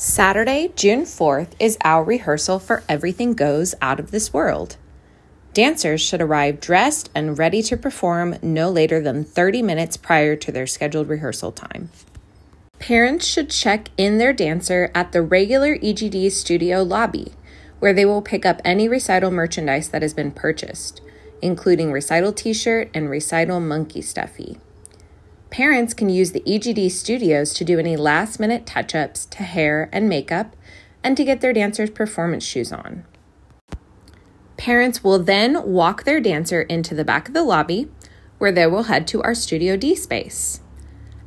Saturday, June 4th, is our rehearsal for Everything Goes Out of This World. Dancers should arrive dressed and ready to perform no later than 30 minutes prior to their scheduled rehearsal time. Parents should check in their dancer at the regular EGD studio lobby, where they will pick up any recital merchandise that has been purchased, including recital t shirt and recital monkey stuffy. Parents can use the EGD studios to do any last minute touch ups to hair and makeup and to get their dancer's performance shoes on. Parents will then walk their dancer into the back of the lobby where they will head to our Studio D space.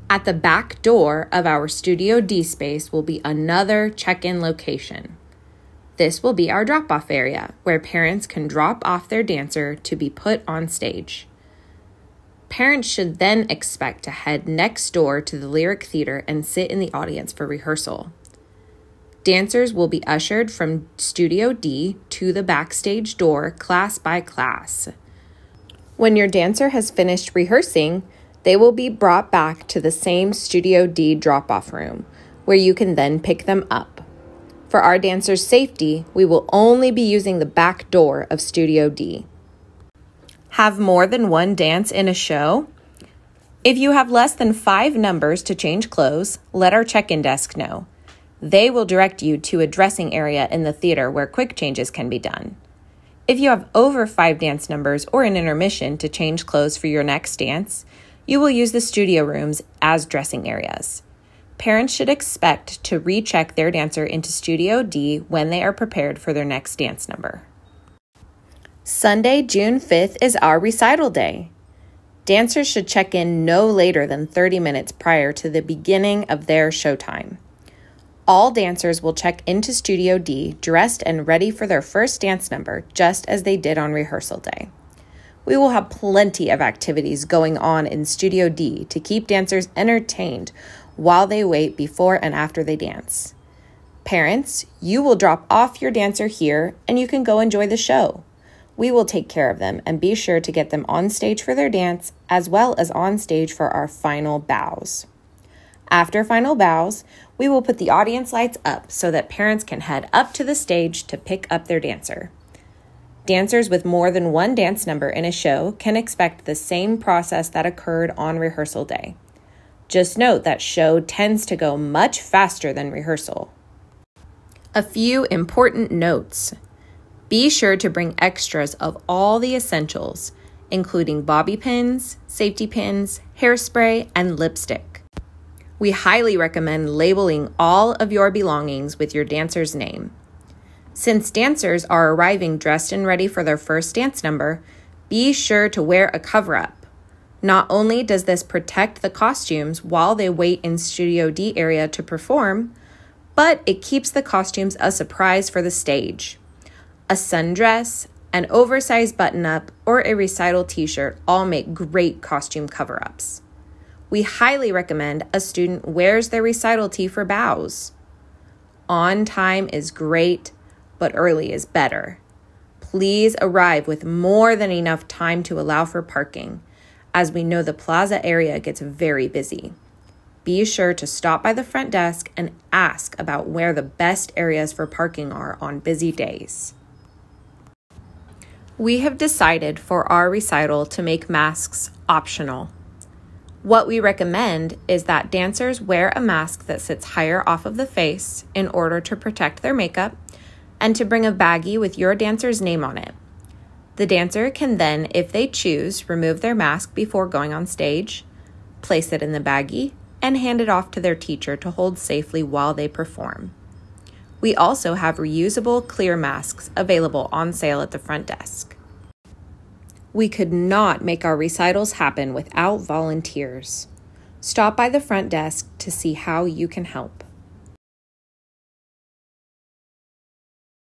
At the back door of our Studio D space will be another check in location. This will be our drop off area where parents can drop off their dancer to be put on stage. Parents should then expect to head next door to the Lyric Theater and sit in the audience for rehearsal. Dancers will be ushered from Studio D to the backstage door class by class. When your dancer has finished rehearsing, they will be brought back to the same Studio D drop off room, where you can then pick them up. For our dancers' safety, we will only be using the back door of Studio D have more than one dance in a show? If you have less than five numbers to change clothes, let our check in desk know. They will direct you to a dressing area in the theater where quick changes can be done. If you have over five dance numbers or an intermission to change clothes for your next dance, you will use the studio rooms as dressing areas. Parents should expect to recheck their dancer into Studio D when they are prepared for their next dance number. Sunday, June 5th is our recital day. Dancers should check in no later than 30 minutes prior to the beginning of their showtime. All dancers will check into Studio D dressed and ready for their first dance number, just as they did on rehearsal day. We will have plenty of activities going on in Studio D to keep dancers entertained while they wait before and after they dance. Parents, you will drop off your dancer here and you can go enjoy the show. We will take care of them and be sure to get them on stage for their dance as well as on stage for our final bows. After final bows, we will put the audience lights up so that parents can head up to the stage to pick up their dancer. Dancers with more than one dance number in a show can expect the same process that occurred on rehearsal day. Just note that show tends to go much faster than rehearsal. A few important notes. Be sure to bring extras of all the essentials, including bobby pins, safety pins, hairspray, and lipstick. We highly recommend labeling all of your belongings with your dancer's name. Since dancers are arriving dressed and ready for their first dance number, be sure to wear a cover up. Not only does this protect the costumes while they wait in Studio D area to perform, but it keeps the costumes a surprise for the stage. A sundress, an oversized button up, or a recital t shirt all make great costume cover ups. We highly recommend a student wears their recital tee for bows. On time is great, but early is better. Please arrive with more than enough time to allow for parking, as we know the plaza area gets very busy. Be sure to stop by the front desk and ask about where the best areas for parking are on busy days. We have decided for our recital to make masks optional. What we recommend is that dancers wear a mask that sits higher off of the face in order to protect their makeup and to bring a baggie with your dancer's name on it. The dancer can then, if they choose, remove their mask before going on stage, place it in the baggie, and hand it off to their teacher to hold safely while they perform. We also have reusable clear masks available on sale at the front desk. We could not make our recitals happen without volunteers. Stop by the front desk to see how you can help.